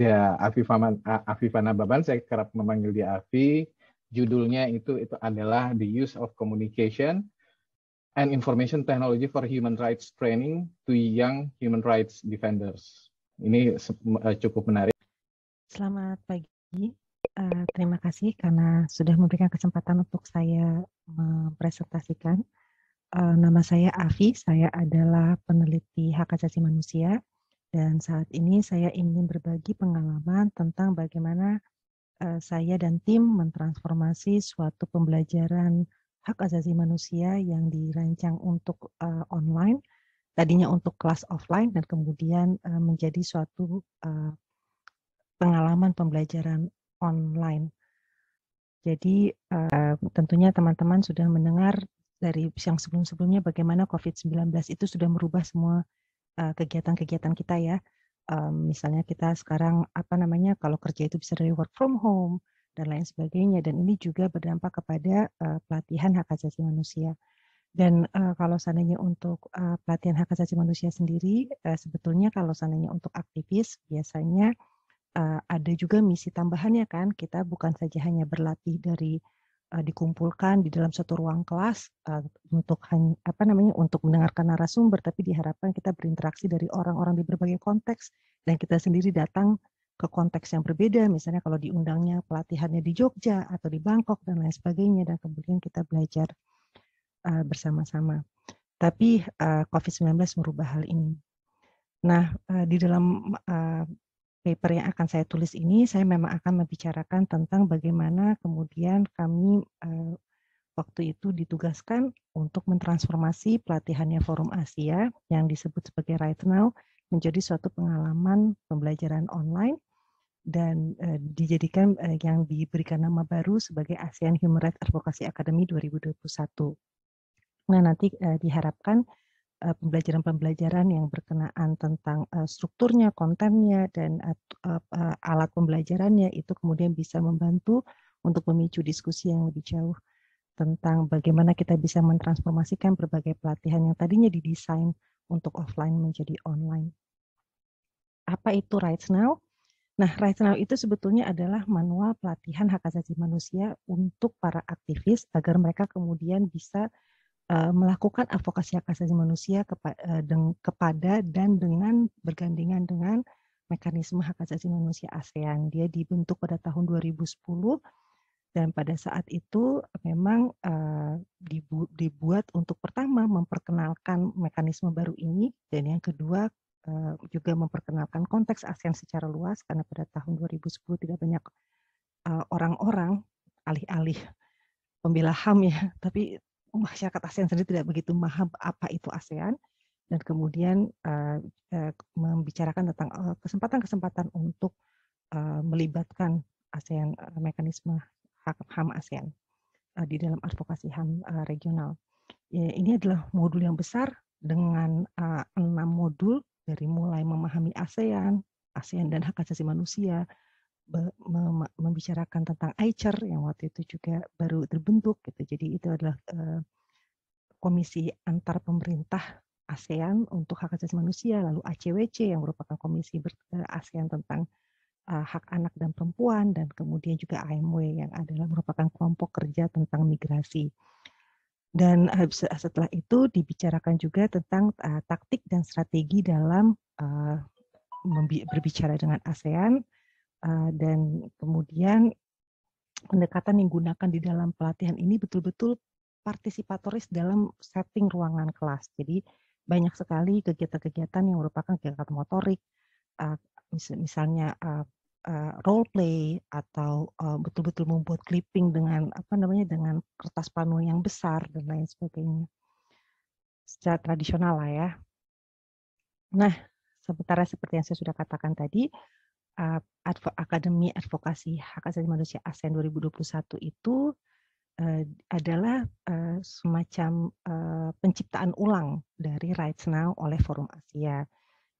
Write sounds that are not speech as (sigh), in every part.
Ya, Afifah, Afifah Nababan, saya kerap memanggil dia Afi. Judulnya itu itu adalah The Use of Communication and Information Technology for Human Rights Training to Young Human Rights Defenders. Ini eh, cukup menarik. Selamat pagi. Eh, terima kasih karena sudah memberikan kesempatan untuk saya mempresentasikan. Eh, nama saya Afi, saya adalah peneliti hak asasi manusia dan saat ini saya ingin berbagi pengalaman tentang bagaimana eh, saya dan tim mentransformasi suatu pembelajaran hak asasi manusia yang dirancang untuk eh, online, tadinya untuk kelas offline dan kemudian eh, menjadi suatu pengalaman pembelajaran online. Jadi tentunya teman-teman sudah mendengar dari yang sebelum-sebelumnya bagaimana COVID-19 itu sudah merubah semua Eh, kegiatan-kegiatan uh, kita ya. Um, misalnya kita sekarang apa namanya kalau kerja itu bisa dari work from home dan lain sebagainya dan ini juga berdampak kepada uh, pelatihan hak asasi manusia. Dan uh, kalau seandainya untuk uh, pelatihan hak asasi manusia sendiri, uh, sebetulnya kalau seandainya untuk aktivis biasanya uh, ada juga misi tambahannya kan. Kita bukan saja hanya berlatih dari Eh, dikumpulkan di dalam satu ruang kelas uh, untuk apa namanya untuk mendengarkan narasumber tapi diharapkan kita berinteraksi dari orang-orang di berbagai konteks dan kita sendiri datang ke konteks yang berbeda misalnya kalau diundangnya pelatihannya di Jogja atau di Bangkok dan lain sebagainya dan kemudian kita belajar uh, bersama-sama tapi uh, COVID-19 merubah hal ini. Nah, uh, di dalam uh, paper yang akan saya tulis ini saya memang akan membicarakan tentang bagaimana kemudian kami eh, waktu itu ditugaskan untuk mentransformasi pelatihannya Forum Asia yang disebut sebagai Right Now menjadi suatu pengalaman pembelajaran online dan eh, dijadikan eh, yang diberikan nama baru sebagai ASEAN Human Rights Advocacy Academy 2021. Nah, nanti eh, diharapkan Eh, pembelajaran-pembelajaran yang berkenaan tentang eh, strukturnya, kontennya, dan eh, alat pembelajarannya itu kemudian bisa membantu untuk memicu diskusi yang lebih jauh tentang bagaimana kita bisa mentransformasikan berbagai pelatihan yang tadinya didesain untuk offline menjadi online. Apa itu Rights Now? Nah, Rights Now itu sebetulnya adalah manual pelatihan hak asasi manusia untuk para aktivis agar mereka kemudian bisa Eh, melakukan advokasi hak asasi manusia eh, kepada dan dengan bergandengan dengan mekanisme hak asasi manusia ASEAN. Dia dibentuk pada tahun 2010 dan pada saat itu memang eh, dibuat untuk pertama memperkenalkan mekanisme baru ini dan yang kedua juga memperkenalkan konteks ASEAN secara luas karena pada tahun 2010 tidak banyak orang-orang alih-alih pembela HAM ya, tapi masyarakat ASEAN sendiri tidak begitu paham apa itu ASEAN dan kemudian uh, uh, membicarakan tentang eh, kesempatan-kesempatan uh, untuk uh, melibatkan ASEAN uh, mekanisme hak HAM ASEAN uh, di dalam advokasi HAM uh, regional. Ya, ini adalah modul yang besar dengan uh, enam modul dari mulai memahami ASEAN, ASEAN dan hak asasi manusia, membicarakan tentang ICER yang waktu itu juga baru terbentuk gitu. Jadi itu adalah eh, komisi antar pemerintah ASEAN untuk hak asasi manusia, lalu ACWC yang merupakan komisi ber, eh, ASEAN tentang eh, hak anak dan perempuan dan kemudian juga AMW yang adalah merupakan kelompok kerja tentang migrasi. Dan setelah itu dibicarakan juga tentang taktik dan strategi dalam berbicara dengan ASEAN Eh, dan kemudian pendekatan yang digunakan di dalam pelatihan ini betul-betul partisipatoris dalam setting ruangan kelas. Jadi banyak sekali kegiatan-kegiatan yang merupakan kegiatan motorik, eh, misalnya eh, role play atau betul -betul membuat clipping dengan apa namanya dengan kertas panu yang besar dan lain sebagainya. Secara tradisional lah ya. Nah, sementara seperti yang saya sudah katakan tadi, Advo Akademi Advokasi Hak Asasi Manusia ASEAN 2021 itu uh, adalah uh, semacam uh, penciptaan ulang dari Rights Now oleh Forum Asia.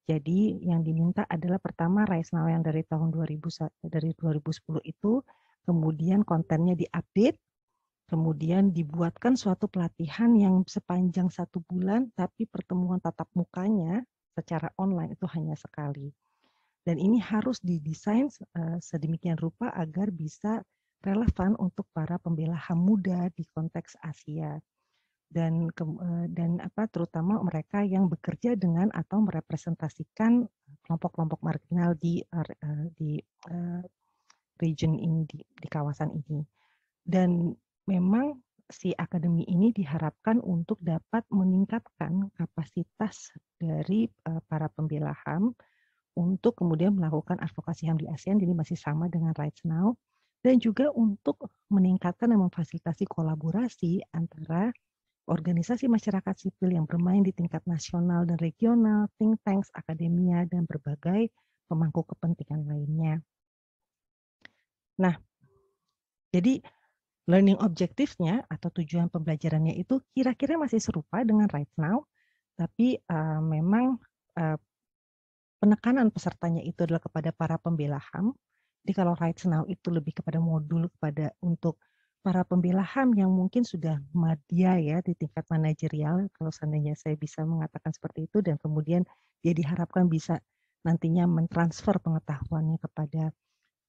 Jadi yang diminta adalah pertama Rights Now yang dari tahun 2000 dari 2010 itu kemudian kontennya diupdate, kemudian dibuatkan suatu pelatihan yang sepanjang satu bulan tapi pertemuan tatap mukanya secara online itu hanya sekali dan ini harus didesain eh, sedemikian rupa agar bisa relevan untuk para pembela HAM muda di konteks Asia dan eh, dan apa terutama mereka yang bekerja dengan atau merepresentasikan kelompok-kelompok marginal di eh, di region ini di, di kawasan ini dan memang si akademi ini diharapkan untuk dapat meningkatkan kapasitas dari para pembela HAM untuk kemudian melakukan advokasi HAM di ASEAN, jadi masih sama dengan Right Now, dan juga untuk meningkatkan dan memfasilitasi kolaborasi antara organisasi masyarakat sipil yang bermain di tingkat nasional dan regional, think tanks, akademia, dan berbagai pemangku kepentingan lainnya. Nah, jadi learning objective-nya atau tujuan pembelajarannya itu kira-kira masih serupa dengan Right Now, tapi uh, memang uh, penekanan pesertanya itu adalah kepada para pembela HAM. Jadi kalau rights now itu lebih kepada modul kepada untuk para pembela HAM yang mungkin sudah media ya di tingkat manajerial kalau seandainya saya bisa mengatakan seperti itu dan kemudian dia diharapkan bisa nantinya mentransfer pengetahuannya kepada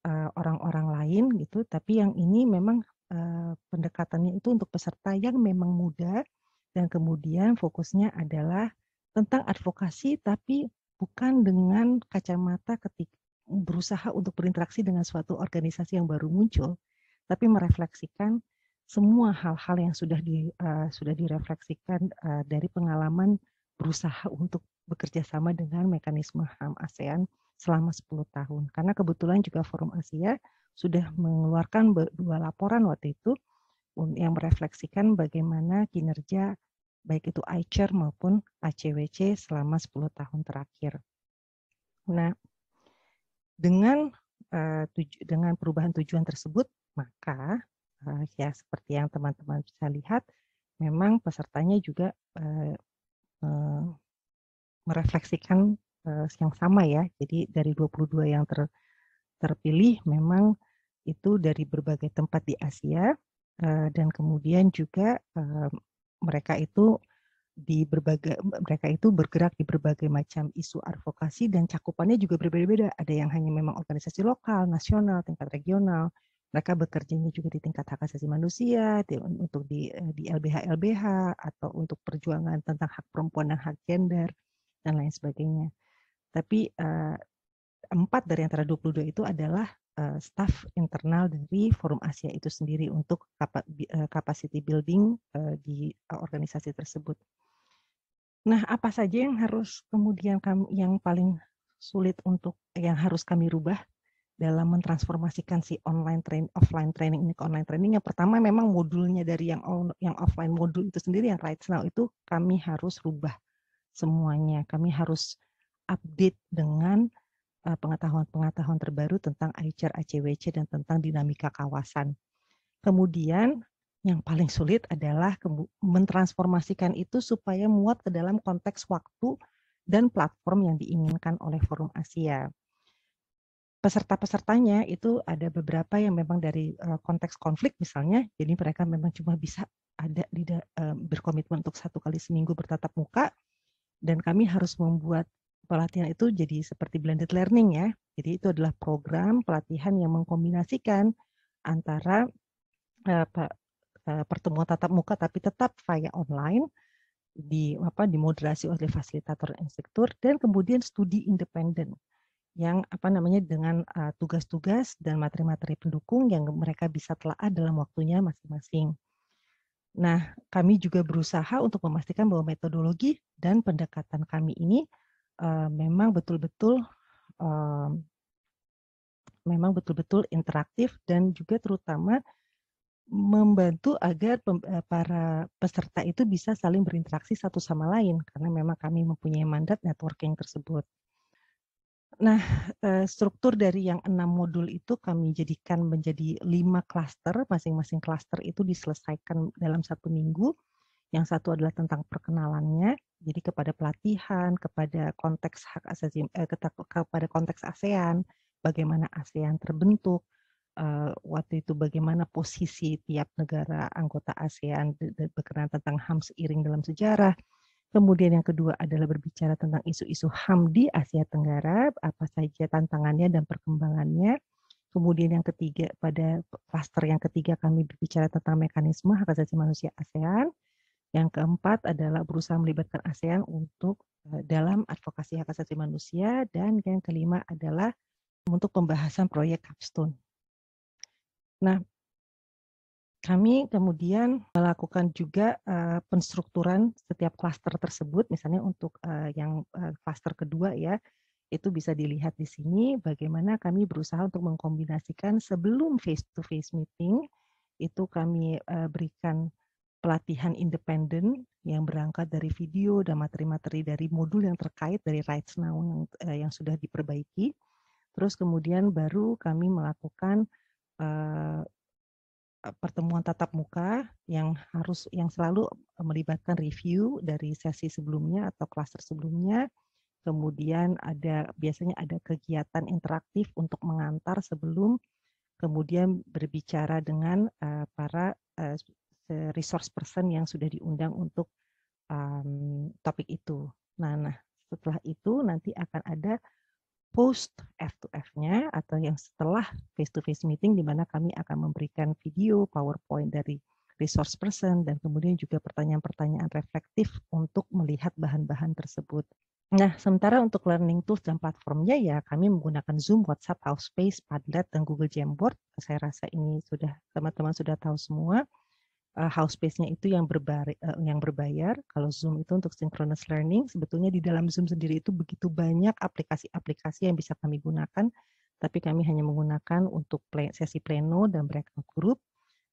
eh, orang-orang uh, lain gitu tapi yang ini memang uh, pendekatannya itu untuk peserta yang memang muda dan kemudian fokusnya adalah tentang advokasi tapi bukan dengan kacamata ketika berusaha untuk berinteraksi dengan suatu organisasi yang baru muncul, tapi merefleksikan semua hal-hal yang sudah di uh, sudah direfleksikan uh, dari pengalaman berusaha untuk bekerja sama dengan mekanisme HAM ASEAN selama 10 tahun. Karena kebetulan juga Forum Asia sudah mengeluarkan dua laporan waktu itu yang merefleksikan bagaimana kinerja baik itu ICER maupun ACWC selama 10 tahun terakhir. Nah, dengan eh, dengan perubahan tujuan tersebut, maka eh, ya seperti yang teman-teman bisa lihat, memang pesertanya juga eh, merefleksikan yang sama ya. Jadi dari 22 yang ter, terpilih memang itu dari berbagai tempat di Asia dan kemudian juga mereka itu di berbagai mereka itu bergerak di berbagai macam isu advokasi dan cakupannya juga berbeda-beda. Ada yang hanya memang organisasi lokal, nasional, tingkat regional. Mereka bekerjanya juga di tingkat hak asasi manusia, di, untuk di eh, di LBH LBH atau untuk perjuangan tentang hak perempuan dan hak gender dan lain sebagainya. Tapi eh, empat dari antara 22 itu adalah uh, staff internal dari Forum Asia itu sendiri untuk eh, capacity building uh, di organisasi tersebut. Nah, apa saja yang harus kemudian kami yang paling sulit untuk yang harus kami rubah dalam mentransformasikan si online training, offline training ini ke online training? Yang pertama memang modulnya dari yang on, yang offline modul itu sendiri yang right now itu kami harus rubah semuanya. Kami harus update dengan Eh, pengetahuan-pengetahuan terbaru tentang ICER, ACWC, dan tentang dinamika kawasan. Kemudian yang paling sulit adalah mentransformasikan itu supaya muat ke dalam konteks waktu dan platform yang diinginkan oleh Forum Asia. Peserta-pesertanya itu ada beberapa yang memang dari eh, konteks konflik misalnya, jadi mereka memang cuma bisa ada eh, berkomitmen untuk satu kali seminggu bertatap muka, dan kami harus membuat pelatihan itu jadi seperti blended learning ya. Jadi itu adalah program pelatihan yang mengkombinasikan antara uh, pertemuan tatap muka tapi tetap via online di apa dimoderasi oleh fasilitator instruktur dan kemudian studi independen yang apa namanya dengan eh, tugas-tugas uh, dan materi-materi pendukung yang mereka bisa telaah dalam waktunya masing-masing. Nah, kami juga berusaha untuk memastikan bahwa metodologi dan pendekatan kami ini Eh, memang betul-betul uh, memang betul-betul interaktif dan juga terutama membantu agar eh, para peserta itu bisa saling berinteraksi satu sama lain karena memang kami mempunyai mandat networking tersebut. Nah, struktur dari yang enam modul itu kami jadikan menjadi lima klaster, masing-masing klaster itu diselesaikan dalam satu minggu yang satu adalah tentang perkenalannya, jadi kepada pelatihan, kepada konteks hak asasi, eh, kepada konteks ASEAN, bagaimana ASEAN terbentuk, eh, waktu itu bagaimana posisi tiap negara anggota ASEAN berkenaan tentang HAM seiring dalam sejarah. Kemudian yang kedua adalah berbicara tentang isu-isu HAM di Asia Tenggara, apa saja tantangannya dan perkembangannya. Kemudian yang ketiga, pada kluster yang ketiga kami berbicara tentang mekanisme hak asasi manusia ASEAN yang keempat adalah berusaha melibatkan ASEAN untuk eh, dalam advokasi hak asasi manusia dan yang kelima adalah untuk pembahasan proyek capstone. Nah, kami kemudian melakukan juga uh, penstrukturan setiap klaster tersebut, misalnya untuk uh, yang klaster kedua ya, itu bisa dilihat di sini bagaimana kami berusaha untuk mengkombinasikan sebelum face-to-face -face meeting, itu kami uh, berikan pelatihan independen yang berangkat dari video dan materi-materi dari modul yang terkait dari Rights Now yang, eh, yang sudah diperbaiki. Terus kemudian baru kami melakukan eh, eh pertemuan tatap muka yang harus yang selalu melibatkan review dari sesi sebelumnya atau klaster sebelumnya. Kemudian ada biasanya ada kegiatan interaktif untuk mengantar sebelum kemudian berbicara dengan uh, para uh, resource person yang sudah diundang untuk um, topik itu. Nah, nah, setelah itu nanti akan ada post F2F-nya atau yang setelah face-to-face -face meeting di mana kami akan memberikan video PowerPoint dari resource person dan kemudian juga pertanyaan-pertanyaan reflektif untuk melihat bahan-bahan tersebut. Nah, sementara untuk learning tools dan platformnya ya kami menggunakan Zoom, WhatsApp, Housespace, Padlet, dan Google Jamboard. Saya rasa ini sudah teman-teman sudah tahu semua uh, eh, house space-nya itu yang berbar eh, yang berbayar. Kalau Zoom itu untuk synchronous learning, sebetulnya di dalam Zoom sendiri itu begitu banyak aplikasi-aplikasi yang bisa kami gunakan, tapi kami hanya menggunakan untuk sesi pleno dan breakout group.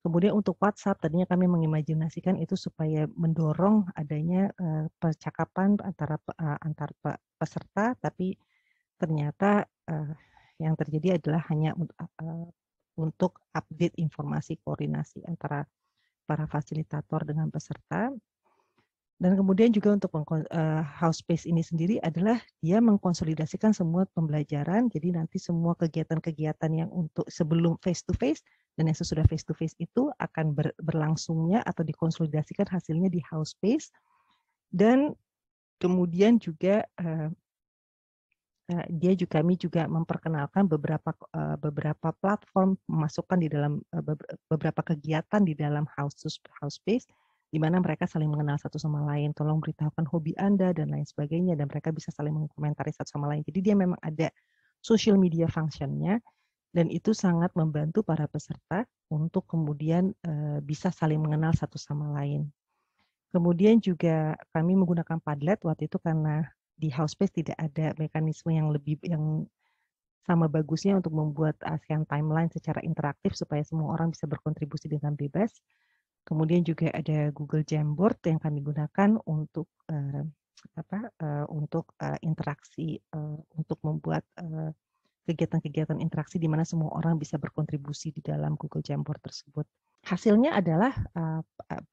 Kemudian untuk WhatsApp tadinya kami mengimajinasikan itu supaya mendorong adanya eh, percakapan antara antar peserta, tapi ternyata yang terjadi adalah hanya untuk update informasi koordinasi antara para fasilitator dengan peserta. Dan kemudian juga untuk eh, house space ini sendiri adalah dia mengkonsolidasikan semua pembelajaran. Jadi nanti semua kegiatan-kegiatan yang untuk sebelum face to face dan yang sesudah face to face itu akan berlangsungnya atau dikonsolidasikan hasilnya di house space. Dan kemudian juga eh, Eh, dia juga kami juga memperkenalkan beberapa eh, beberapa platform memasukkan di dalam eh, beberapa kegiatan di dalam house to house space di mana mereka saling mengenal satu sama lain, tolong beritahukan hobi Anda dan lain sebagainya dan mereka bisa saling mengomentari satu sama lain. Jadi dia memang ada social media functionnya dan itu sangat membantu para peserta untuk kemudian bisa saling mengenal satu sama lain. Kemudian juga kami menggunakan Padlet waktu itu karena di house space tidak ada mekanisme yang lebih yang sama bagusnya untuk membuat ASEAN timeline secara interaktif supaya semua orang bisa berkontribusi dengan bebas. Kemudian juga ada Google Jamboard yang kami gunakan untuk uh, apa uh, untuk uh, interaksi uh, untuk membuat kegiatan kegiatan-kegiatan interaksi di mana semua orang bisa berkontribusi di dalam Google Jamboard tersebut. Hasilnya adalah uh,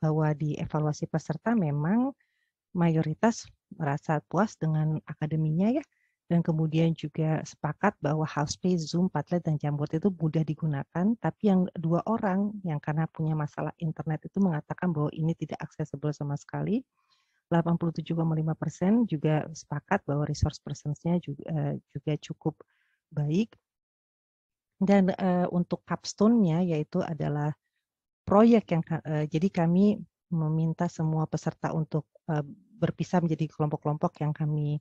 bahwa di evaluasi peserta memang mayoritas merasa puas dengan akademinya ya dan kemudian juga sepakat bahwa Housepay, Zoom, Padlet, dan Jamboard itu mudah digunakan, tapi yang dua orang yang karena punya masalah internet itu mengatakan bahwa ini tidak aksesibel sama sekali. 87,5 persen juga sepakat bahwa resource personsnya juga, eh, juga cukup baik. Dan uh, untuk capstone-nya yaitu adalah proyek yang uh, jadi kami meminta semua peserta untuk uh, berpisah menjadi kelompok-kelompok yang kami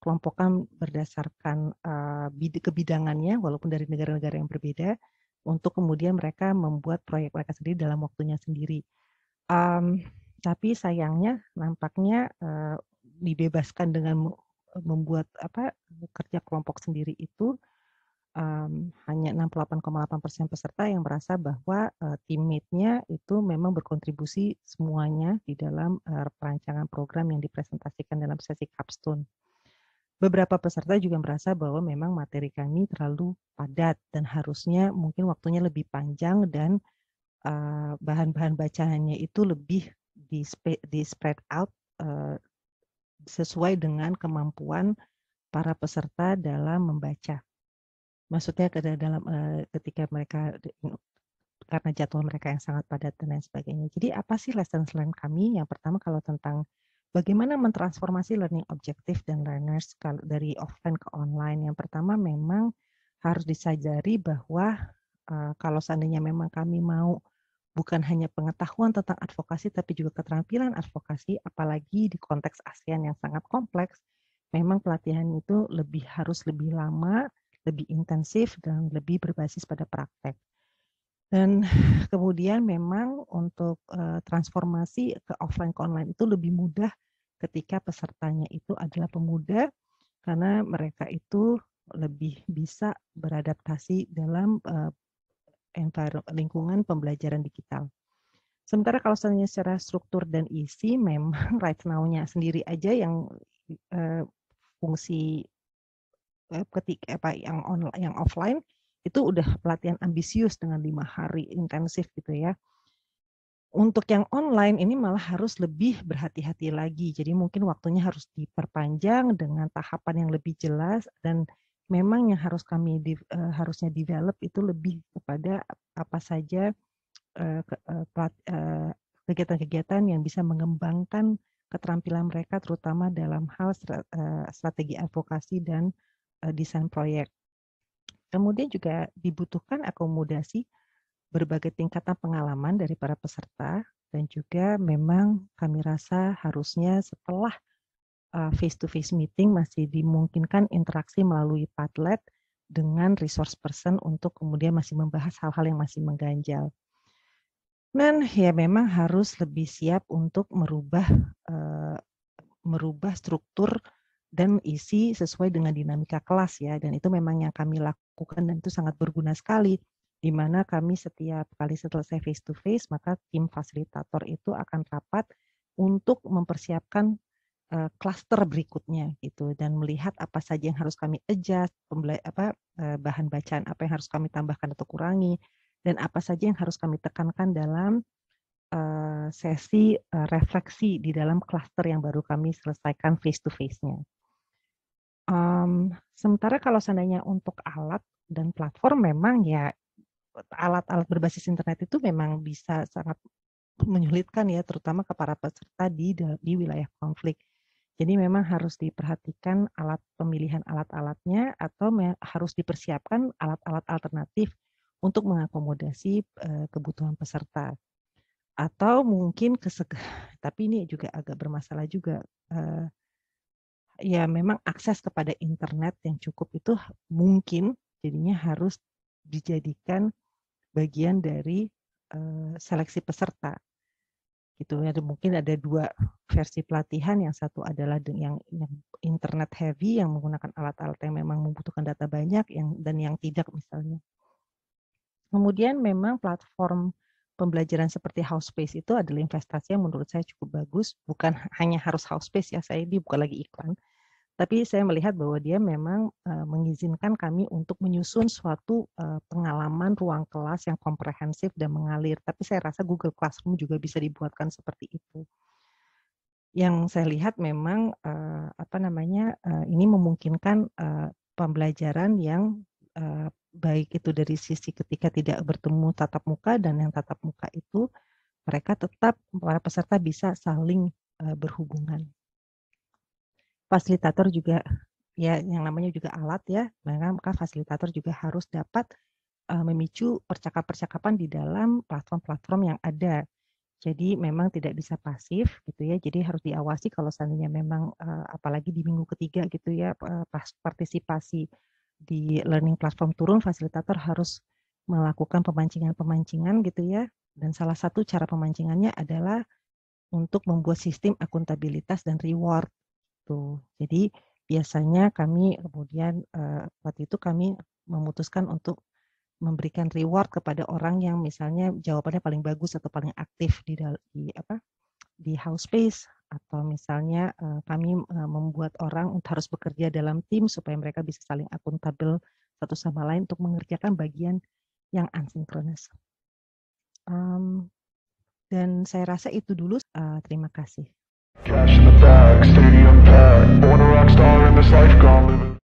kelompokkan berdasarkan uh, kebidangannya walaupun dari negara-negara yang berbeda untuk kemudian mereka membuat proyek mereka sendiri dalam waktunya sendiri. Um, tapi sayangnya nampaknya uh, dibebaskan dengan membuat apa kerja kelompok sendiri itu um, hanya 68,8% peserta yang merasa bahwa uh, teammate-nya itu memang berkontribusi semuanya di dalam uh, perancangan program yang dipresentasikan dalam sesi capstone. Beberapa peserta juga merasa bahwa memang materi kami terlalu padat dan harusnya mungkin waktunya lebih panjang dan bahan bahan-bahan bacaannya itu lebih di, di spread out uh, sesuai dengan kemampuan para peserta dalam membaca maksudnya ke dalam uh, ketika mereka karena jadwal mereka yang sangat padat dan lain sebagainya. Jadi apa sih lesson learned kami? Yang pertama kalau tentang bagaimana mentransformasi learning objektif dan learners kalau dari offline ke online. Yang pertama memang harus disadari bahwa uh, kalau seandainya memang kami mau bukan hanya pengetahuan tentang advokasi tapi juga keterampilan advokasi apalagi di konteks ASEAN yang sangat kompleks memang pelatihan itu lebih harus lebih lama lebih intensif dan lebih berbasis pada praktek. Dan kemudian memang untuk eh, transformasi ke offline ke online itu lebih mudah ketika pesertanya itu adalah pemuda karena mereka itu lebih bisa beradaptasi dalam eh, lingkungan pembelajaran digital. Sementara kalau seandainya secara struktur dan isi memang (laughs) right now-nya sendiri aja yang eh, fungsi Eh, ketika apa yang online yang offline itu udah pelatihan ambisius dengan lima hari intensif gitu ya. Untuk yang online ini malah harus lebih berhati-hati lagi. Jadi mungkin waktunya harus diperpanjang dengan tahapan yang lebih jelas dan memang yang harus kami di, uh, harusnya develop itu lebih kepada apa saja eh, kegiatan-kegiatan uh, uh, kegiatan-kegiatan yang bisa mengembangkan keterampilan mereka terutama dalam hal strategi advokasi dan Eh, desain proyek. Kemudian juga dibutuhkan akomodasi berbagai tingkatan pengalaman dari para peserta dan juga memang kami rasa harusnya setelah face to face meeting masih dimungkinkan interaksi melalui Padlet dengan resource person untuk kemudian masih membahas hal-hal yang masih mengganjal. Dan ya memang harus lebih siap untuk merubah eh, merubah struktur dan isi sesuai dengan dinamika kelas ya dan itu memang yang kami lakukan dan itu sangat berguna sekali di mana kami setiap kali selesai face to face maka tim fasilitator itu akan rapat untuk mempersiapkan eh, klaster uh, berikutnya gitu dan melihat apa saja yang harus kami adjust apa uh, bahan bacaan apa yang harus kami tambahkan atau kurangi dan apa saja yang harus kami tekankan dalam eh, sesi refleksi di dalam klaster yang baru kami selesaikan face to face-nya Um, sementara kalau seandainya untuk alat dan platform memang ya alat-alat berbasis internet itu memang bisa sangat menyulitkan ya terutama ke para peserta di di wilayah konflik. Jadi memang harus diperhatikan alat pemilihan alat-alatnya atau harus dipersiapkan alat-alat alternatif untuk mengakomodasi kebutuhan peserta. Atau mungkin kesegah. tapi ini juga agak bermasalah juga ya memang akses kepada internet yang cukup itu mungkin jadinya harus dijadikan bagian dari eh, seleksi peserta gitu ya mungkin ada dua versi pelatihan yang satu adalah yang, yang internet heavy yang menggunakan alat-alat yang memang membutuhkan data banyak yang dan yang tidak misalnya kemudian memang platform pembelajaran seperti house space itu adalah investasi yang menurut saya cukup bagus bukan hanya harus house space ya saya ini bukan lagi iklan tapi saya melihat bahwa dia memang uh, mengizinkan kami untuk menyusun suatu uh, pengalaman ruang kelas yang komprehensif dan mengalir. Tapi saya rasa Google Classroom juga bisa dibuatkan seperti itu. Yang saya lihat memang uh, apa namanya uh, ini memungkinkan uh, pembelajaran yang uh, baik itu dari sisi ketika tidak bertemu tatap muka dan yang tatap muka itu mereka tetap para peserta bisa saling uh, berhubungan fasilitator juga ya yang namanya juga alat ya, maka fasilitator juga harus dapat uh, memicu percakapan-percakapan di dalam platform-platform yang ada. Jadi memang tidak bisa pasif gitu ya. Jadi harus diawasi kalau seandainya memang uh, apalagi di minggu ketiga gitu ya uh, partisipasi di learning platform turun fasilitator harus melakukan pemancingan-pemancingan gitu ya. Dan salah satu cara pemancingannya adalah untuk membuat sistem akuntabilitas dan reward itu. Jadi biasanya kami kemudian uh, waktu itu kami memutuskan untuk memberikan reward kepada orang yang misalnya jawabannya paling bagus atau paling aktif di di apa di house space atau misalnya uh, kami uh, membuat orang harus bekerja dalam tim supaya mereka bisa saling akuntabel satu sama lain untuk mengerjakan bagian yang asinkronis. Um, dan saya rasa itu dulu. Uh, terima kasih. Cash in the bag, stadium. Uh, born a rock star in this life, gone living.